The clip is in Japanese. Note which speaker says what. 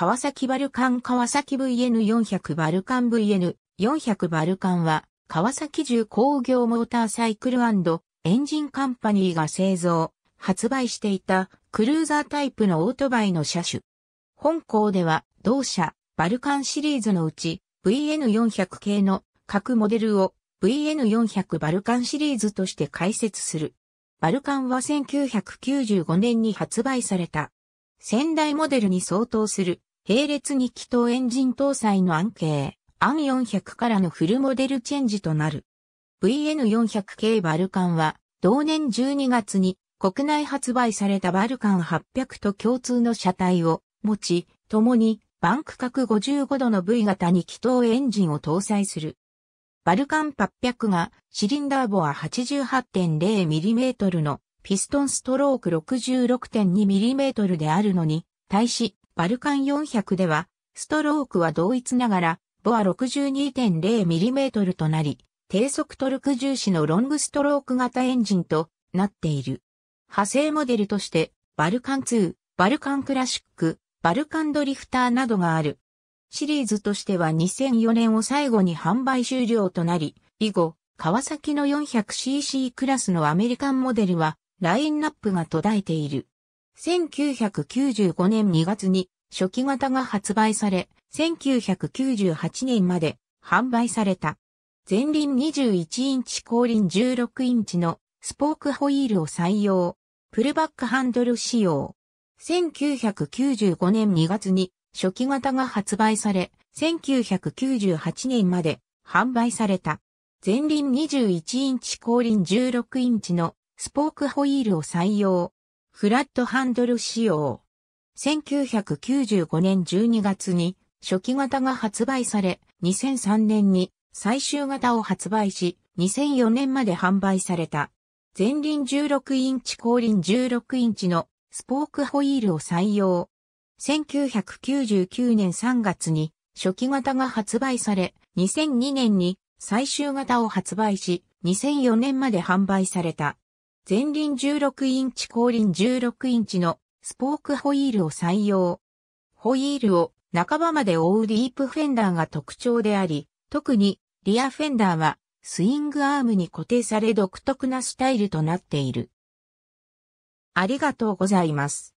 Speaker 1: 川崎バルカン川崎 VN400 バルカン VN400 バルカンは、川崎重工業モーターサイクルエンジンカンパニーが製造、発売していたクルーザータイプのオートバイの車種。本校では同社バルカンシリーズのうち VN400 系の各モデルを VN400 バルカンシリーズとして解説する。バルカンは1995年に発売された。先代モデルに相当する並列に気筒エンジン搭載のア系、アン400からのフルモデルチェンジとなる。VN400 系バルカンは、同年12月に国内発売されたバルカン800と共通の車体を持ち、共にバンク角55度の V 型に気筒エンジンを搭載する。バルカン800がシリンダーボア 88.0mm のピストンストローク 66.2mm であるのに、対しバルカン400では、ストロークは同一ながら、ボア 62.0mm となり、低速トルク重視のロングストローク型エンジンとなっている。派生モデルとして、バルカン2、バルカンクラシック、バルカンドリフターなどがある。シリーズとしては2004年を最後に販売終了となり、以後、川崎の 400cc クラスのアメリカンモデルは、ラインナップが途絶えている。1995年2月に、初期型が発売され、1998年まで販売された。前輪21インチ後輪16インチのスポークホイールを採用。プルバックハンドル仕様。1995年2月に初期型が発売され、1998年まで販売された。前輪21インチ後輪16インチのスポークホイールを採用。フラットハンドル仕様。1995年12月に初期型が発売され、2003年に最終型を発売し、2004年まで販売された。前輪16インチ後輪16インチのスポークホイールを採用。1999年3月に初期型が発売され、2002年に最終型を発売し、2004年まで販売された。前輪16インチ後輪16インチのスポークホイールを採用。ホイールを半ばまで覆うディープフェンダーが特徴であり、特にリアフェンダーはスイングアームに固定され独特なスタイルとなっている。ありがとうございます。